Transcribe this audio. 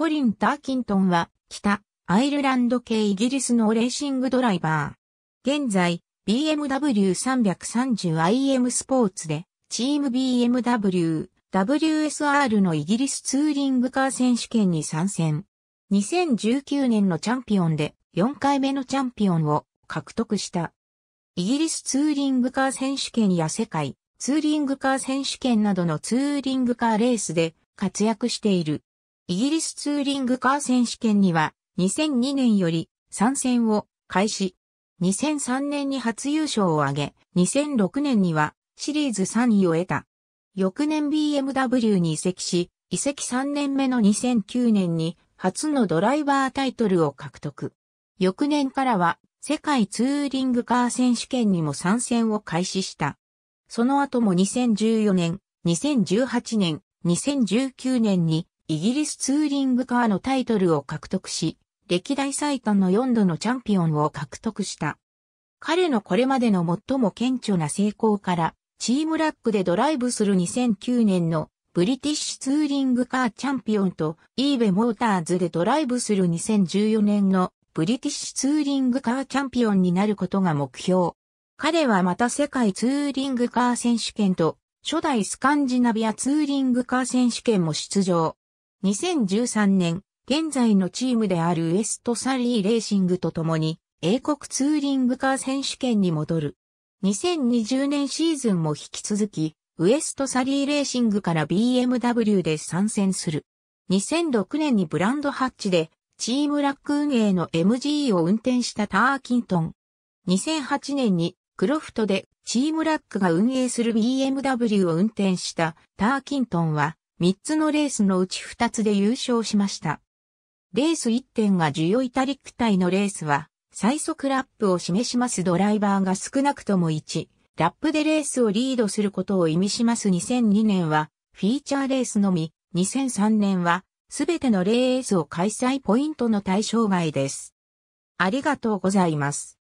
コリン・ターキントンは、北、アイルランド系イギリスのレーシングドライバー。現在、BMW330im スポーツで、チーム BMW、WSR のイギリスツーリングカー選手権に参戦。2019年のチャンピオンで4回目のチャンピオンを獲得した。イギリスツーリングカー選手権や世界ツーリングカー選手権などのツーリングカーレースで活躍している。イギリスツーリングカー選手権には2002年より参戦を開始。2003年に初優勝を挙げ、2006年にはシリーズ3位を得た。翌年 BMW に移籍し、移籍3年目の2009年に初のドライバータイトルを獲得。翌年からは世界ツーリングカー選手権にも参戦を開始した。その後も2014年、2018年、2019年にイギリスツーリングカーのタイトルを獲得し、歴代最多の4度のチャンピオンを獲得した。彼のこれまでの最も顕著な成功から、チームラックでドライブする2009年のブリティッシュツーリングカーチャンピオンと、イーベモーターズでドライブする2014年のブリティッシュツーリングカーチャンピオンになることが目標。彼はまた世界ツーリングカー選手権と、初代スカンジナビアツーリングカー選手権も出場。2013年、現在のチームであるウエストサリーレーシングと共に、英国ツーリングカー選手権に戻る。2020年シーズンも引き続き、ウエストサリーレーシングから BMW で参戦する。2006年にブランドハッチで、チームラック運営の MG を運転したターキントン。2008年にクロフトでチームラックが運営する BMW を運転したターキントンは3つのレースのうち2つで優勝しました。レース1点がジ要。イタリック帯のレースは、最速ラップを示しますドライバーが少なくとも1、ラップでレースをリードすることを意味します2002年は、フィーチャーレースのみ、2003年は、すべてのレースを開催ポイントの対象外です。ありがとうございます。